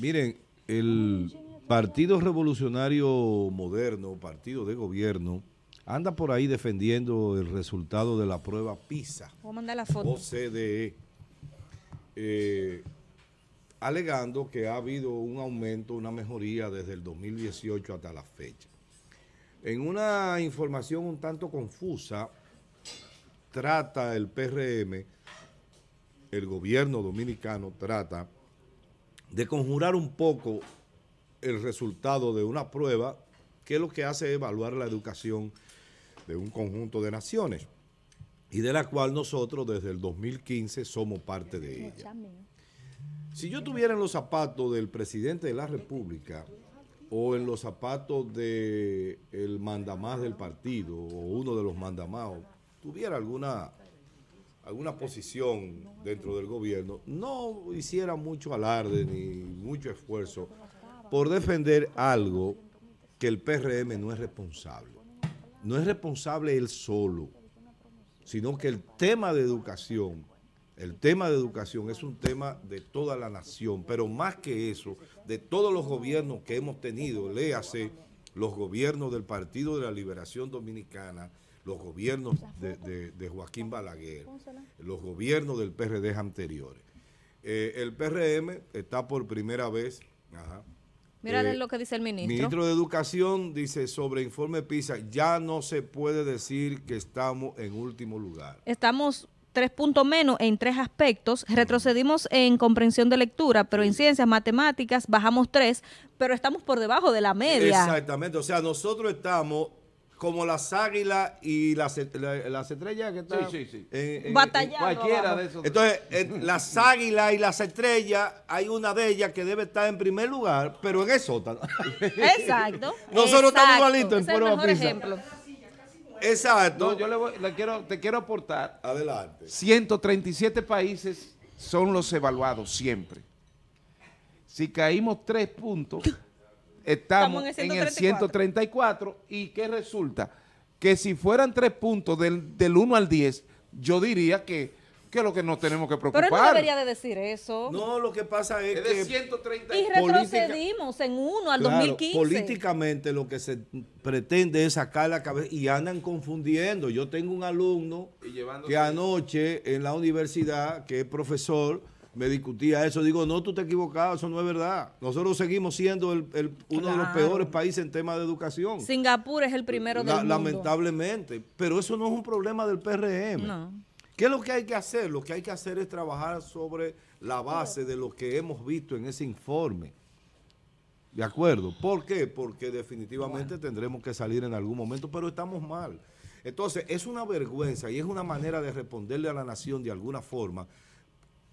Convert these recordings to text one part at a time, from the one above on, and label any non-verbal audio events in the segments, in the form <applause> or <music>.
Miren, el Partido Revolucionario Moderno, partido de gobierno, anda por ahí defendiendo el resultado de la prueba PISA. Voy a mandar la foto. OCDE. Eh, alegando que ha habido un aumento, una mejoría desde el 2018 hasta la fecha. En una información un tanto confusa, trata el PRM, el gobierno dominicano trata de conjurar un poco el resultado de una prueba que lo que hace es evaluar la educación de un conjunto de naciones y de la cual nosotros desde el 2015 somos parte de ella. Si yo tuviera en los zapatos del presidente de la República o en los zapatos del mandamás del partido o uno de los mandamás, tuviera alguna alguna posición dentro del gobierno, no hiciera mucho alarde ni mucho esfuerzo por defender algo que el PRM no es responsable. No es responsable él solo, sino que el tema de educación, el tema de educación es un tema de toda la nación, pero más que eso, de todos los gobiernos que hemos tenido, léase los gobiernos del Partido de la Liberación Dominicana, los gobiernos de, Joaquín Balaguer, los gobiernos del PRD anteriores. Eh, el PRM está por primera vez. Ajá, Mira eh, lo que dice el ministro. Ministro de Educación dice sobre informe PISA, ya no se puede decir que estamos en último lugar. Estamos tres puntos menos en tres aspectos. Retrocedimos en comprensión de lectura, pero en ciencias, matemáticas, bajamos tres, pero estamos por debajo de la media. Exactamente, o sea, nosotros estamos como las águilas y las, estrellas que están sí, sí, sí. En, Batallando cualquiera de esos. Entonces, eh, las águilas y las estrellas, hay una de ellas que debe estar en primer lugar, pero en el sótano. Exacto. <laughs> Nosotros estamos malitos. en prueba el mejor ejemplo. Exacto. yo le, voy, quiero, te quiero aportar. Adelante. 137 países son los evaluados siempre. Si caímos tres puntos, <laughs> estamos, en, el 134 y que resulta que si fueran tres puntos del, 1 al 10, yo diría que que es lo que nos tenemos que preocupar. Pero no debería de decir eso. No, lo que pasa es, que... y retrocedimos en uno al 2015. Políticamente lo que se pretende es sacar la cabeza y andan confundiendo. Yo tengo un alumno que anoche en la universidad, que es profesor me discutía eso. Digo, no, tú te equivocado, eso no es verdad. Nosotros seguimos siendo uno de los peores países en tema de educación. Singapur es el primero del mundo. Lamentablemente. Pero eso no es un problema del PRM. ¿Qué es lo que hay que hacer? Lo que hay que hacer es trabajar sobre la base de lo que hemos visto en ese informe. ¿De acuerdo? ¿Por qué? Porque definitivamente tendremos que salir en algún momento, pero estamos mal. Entonces, es una vergüenza y es una manera de responderle a la nación de alguna forma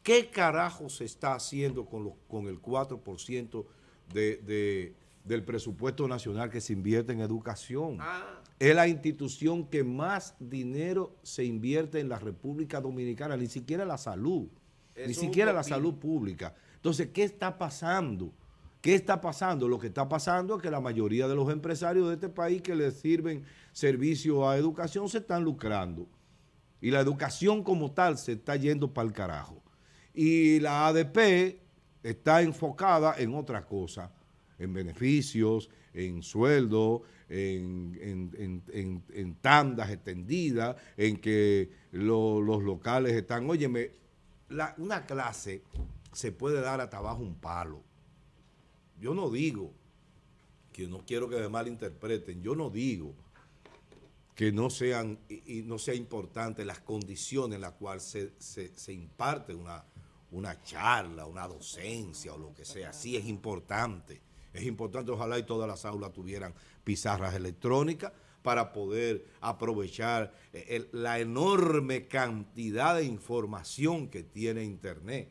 ¿Qué carajo se está haciendo con, con el 4% de, del presupuesto nacional que se invierte en educación? Ah. Es la institución que más dinero se invierte en la República Dominicana, ni siquiera la salud, ni siquiera la salud pública. Entonces, ¿qué está pasando? ¿Qué está pasando? Lo que está pasando es que la mayoría de los empresarios de este país que les sirven servicio a educación se están lucrando. Y la educación como tal se está yendo para el carajo y la ADP está enfocada en otra cosa, en beneficios, en sueldo, en, tandas extendidas, en que los locales están, óyeme, una clase se puede dar hasta abajo un palo. Yo no digo, que no quiero que me malinterpreten, yo no digo que no sean y, no sea importante las condiciones en las cuales se imparte una, una charla, una docencia o lo que sea. Sí es importante. Es importante, ojalá y todas las aulas tuvieran pizarras electrónicas para poder aprovechar eh, la enorme cantidad de información que tiene Internet.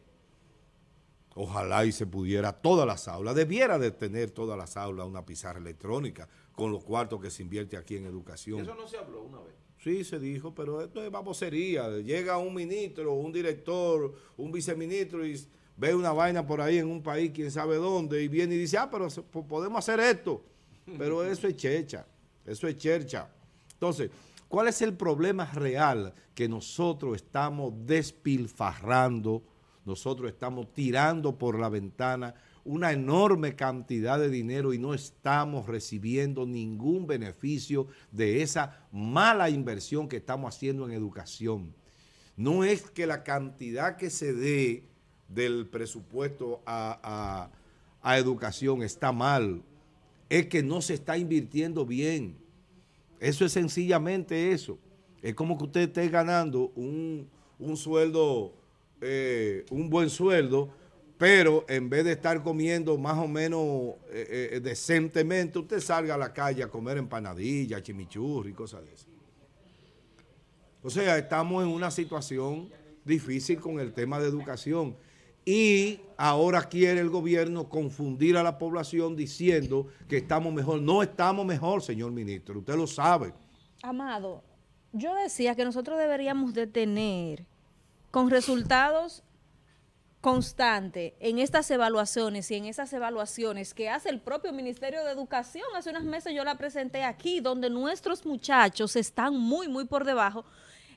Ojalá y se pudiera todas las aulas, debiera de tener todas las aulas una pizarra electrónica con los cuartos que se invierte aquí en educación. Eso no se habló una vez. Sí, se dijo, pero esto es babosería. Llega un ministro, un director, un viceministro y ve una vaina por ahí en un país, quién sabe dónde, y viene y dice, ah, pero podemos hacer esto. <laughs> Pero eso es checha, eso es chercha. Entonces, ¿cuál es el problema real que nosotros estamos despilfarrando, nosotros estamos tirando por la ventana una enorme cantidad de dinero y no estamos recibiendo ningún beneficio de esa mala inversión que estamos haciendo en educación. No es que la cantidad que se dé del presupuesto a, educación está mal, es que no se está invirtiendo bien. Eso es sencillamente eso. Es como que usted esté ganando un, sueldo, eh, un buen sueldo, pero en vez de estar comiendo más o menos eh, eh, eh, decentemente, usted salga a la calle a comer empanadillas, chimichurri, cosas de eso. O sea, estamos en una situación difícil con el tema de educación. Y ahora quiere el gobierno confundir a la población diciendo que estamos mejor. No estamos mejor, señor ministro, usted lo sabe. Amado, yo decía que nosotros deberíamos detener con resultados constante en estas evaluaciones y en esas evaluaciones que hace el propio Ministerio de Educación. Hace unos meses yo la presenté aquí, donde nuestros muchachos están muy, muy por debajo.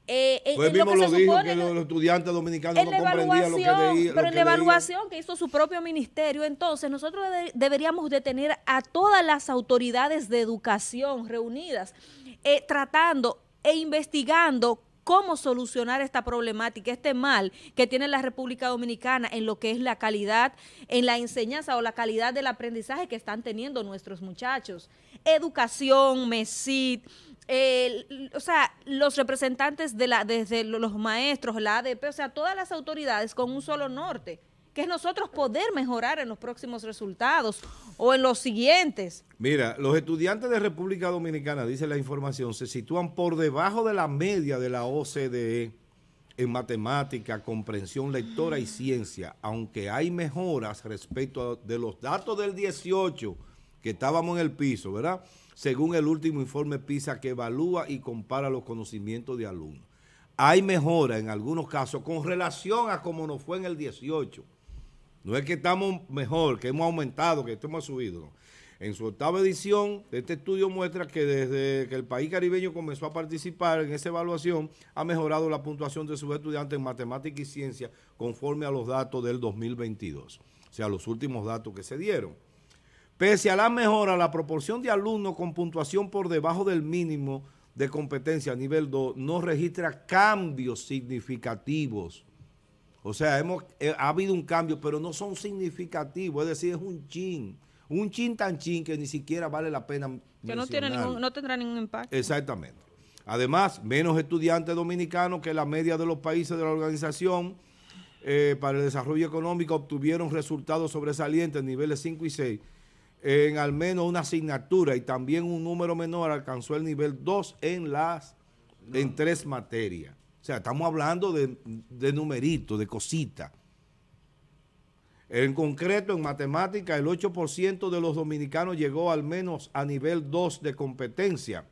Eh, pues mismo lo, dijo que los estudiantes dominicanos no comprendían lo que Pero en la evaluación que hizo su propio ministerio, entonces nosotros deberíamos de tener a todas las autoridades de educación reunidas, eh, tratando e investigando cómo solucionar esta problemática, este mal que tiene la República Dominicana en lo que es la calidad, en la enseñanza o la calidad del aprendizaje que están teniendo nuestros muchachos. Educación, MESID, o sea, los representantes de la, desde los maestros, la ADP, o sea, todas las autoridades con un solo norte que es nosotros poder mejorar en los próximos resultados o en los siguientes. Mira, los estudiantes de República Dominicana, dice la información, se sitúan por debajo de la media de la OCDE en matemática, comprensión lectora y ciencia, aunque hay mejoras respecto de los datos del 18 que estábamos en el piso, ¿verdad? Según el último informe PISA que evalúa y compara los conocimientos de alumnos. Hay mejora en algunos casos con relación a cómo nos fue en el 18 no es que estamos mejor, que hemos aumentado, que esto hemos subido. En su octava edición, este estudio muestra que desde que el país caribeño comenzó a participar en esa evaluación, ha mejorado la puntuación de sus estudiantes en matemática y ciencia conforme a los datos del 2022, o sea, los últimos datos que se dieron. Pese a la mejora, la proporción de alumnos con puntuación por debajo del mínimo de competencia a nivel 2 no registra cambios significativos o sea, hemos, eh, ha habido un cambio, pero no son significativos, es decir, es un chin, un chin tan chin que ni siquiera vale la pena Que no, no tendrá ningún impacto. Exactamente. Además, menos estudiantes dominicanos que la media de los países de la organización eh, para el desarrollo económico obtuvieron resultados sobresalientes, niveles 5 y 6, en al menos una asignatura y también un número menor alcanzó el nivel 2 en, las, en tres materias. O sea, estamos hablando de, de numeritos, de cositas. En concreto, en matemática, el 8% de los dominicanos llegó al menos a nivel 2 de competencia.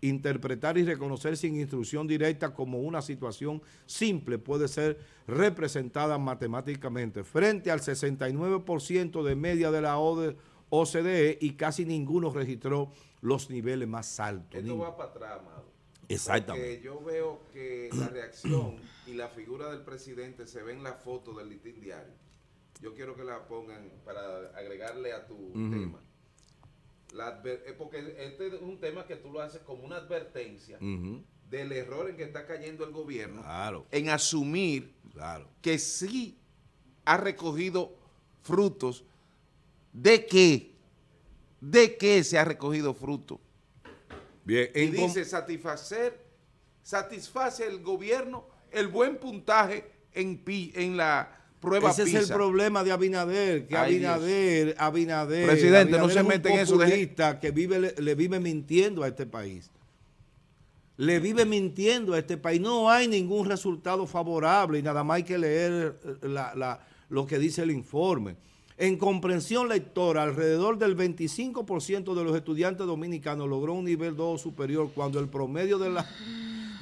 Interpretar y reconocer sin instrucción directa como una situación simple puede ser representada matemáticamente, frente al 69% de media de la OCDE y casi ninguno registró los niveles más altos. Esto va para atrás, Amado. Exactamente. Porque yo veo que la reacción y la figura del presidente se ve en la foto del listín diario. Yo quiero que la pongan para agregarle a tu tema. Eh, porque este es un tema que tú lo haces como una advertencia del error en que está cayendo el gobierno en asumir que sí ha recogido frutos. ¿De qué? ¿De qué se ha recogido fruto? y dice satisfacer, satisface el gobierno el buen puntaje en, pi, en la prueba Ese es el problema de Abinader, que Abinader, Abinader, Presidente, no se mete en eso. De... que vive, le, vive mintiendo a este país le vive mintiendo a este país. No hay ningún resultado favorable y nada más hay que leer eh, lo que dice el informe. En comprensión lectora, alrededor del 25% de los estudiantes dominicanos logró un nivel 2 superior cuando el promedio de la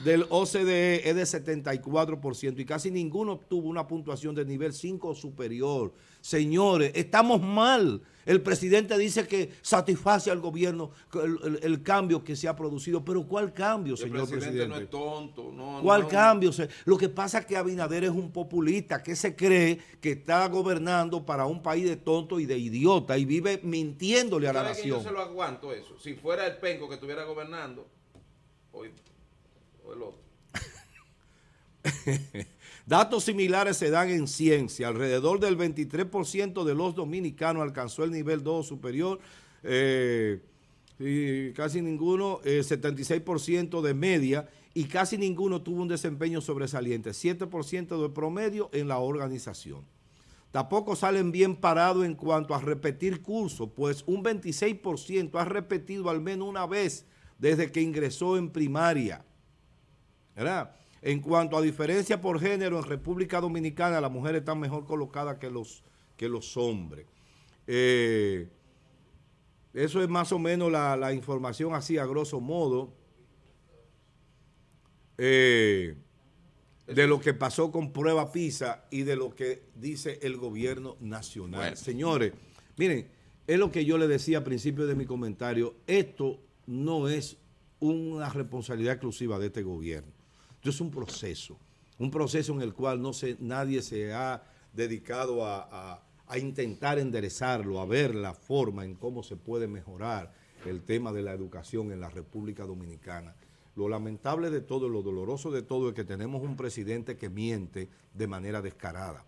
del OCDE es de 74% y casi ninguno obtuvo una puntuación de nivel 5 o superior. Señores, estamos mal. El presidente dice que satisface al gobierno el, cambio que se ha producido. Pero ¿cuál cambio, señor presidente? El presidente no es tonto. ¿Cuál cambio? Lo que pasa es que Abinader es un populista que se cree que está gobernando para un país de tontos y de idiota y vive mintiéndole a la nación. yo se lo aguanto eso. Si fuera el penco que estuviera gobernando, hoy <laughs> Datos similares se dan en ciencia. Alrededor del 23% de los dominicanos alcanzó el nivel 2 superior. Eh, y casi ninguno, 76% eh, de media y casi ninguno tuvo un desempeño sobresaliente, 7% de promedio en la organización. Tampoco salen bien parados en cuanto a repetir cursos pues un 26% ha repetido al menos una vez desde que ingresó en primaria. En cuanto a diferencia por género, en República Dominicana las mujeres están mejor colocadas que los, que los hombres. Eh, eso es más o menos la, información así a grosso modo eh, de lo que pasó con prueba PISA y de lo que dice el gobierno nacional. Señores, miren, es lo que yo le decía al principio de mi comentario, esto no es una responsabilidad exclusiva de este gobierno es un proceso, un proceso en el cual no nadie se ha dedicado a, a intentar enderezarlo, a ver la forma en cómo se puede mejorar el tema de la educación en la República Dominicana. Lo lamentable de todo, lo doloroso de todo es que tenemos un presidente que miente de manera descarada.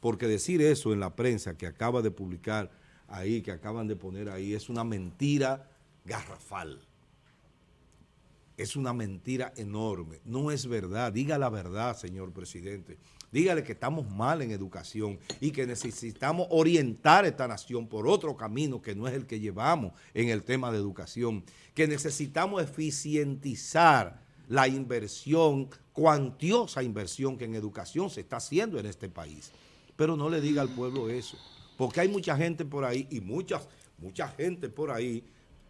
Porque decir eso en la prensa que acaba de publicar ahí, que acaban de poner ahí, es una mentira garrafal es una mentira enorme. No es verdad. Diga la verdad, señor presidente. Dígale que estamos mal en educación y que necesitamos orientar esta nación por otro camino que no es el que llevamos en el tema de educación. Que necesitamos eficientizar la inversión, cuantiosa inversión que en educación se está haciendo en este país. Pero no le diga al pueblo eso, porque hay mucha gente por ahí y muchas, mucha gente por ahí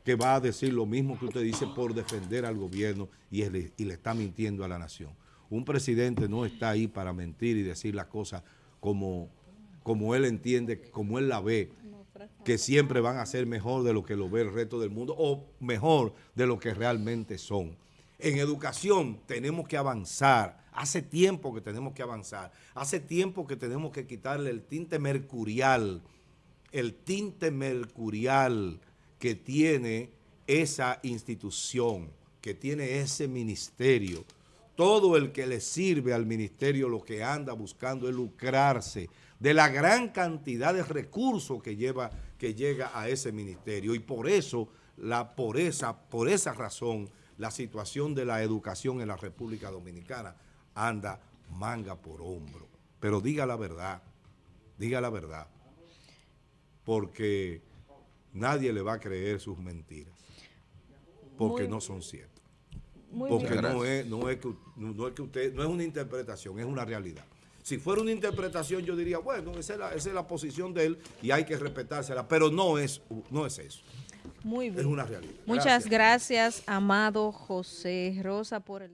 que va a decir lo mismo que usted dice por defender al gobierno y, y le está mintiendo a la nación. Un presidente no está ahí para mentir y decir las cosas como, como él entiende, como él la ve, que siempre van a ser mejor de lo que lo ve el resto del mundo o mejor de lo que realmente son. En educación tenemos que avanzar. Hace tiempo que tenemos que avanzar. Hace tiempo que tenemos que quitarle el tinte mercurial. El tinte mercurial que tiene esa institución, que tiene ese ministerio. Todo el que le sirve al ministerio lo que anda buscando es lucrarse de la gran cantidad de recursos que, lleva, que llega a ese ministerio. Y por eso, la, esa, por esa razón, la situación de la educación en la República Dominicana anda manga por hombro. Pero diga la verdad, diga la verdad. Porque nadie le va a creer sus mentiras, porque no son ciertas. Porque no es, que, no es usted, no es una interpretación, es una realidad. Si fuera una interpretación, yo diría, bueno, esa es la, posición de él y hay que respetársela, pero no es, no es eso. Muy bien. Es una realidad. Muchas gracias, gracias amado José Rosa, por el...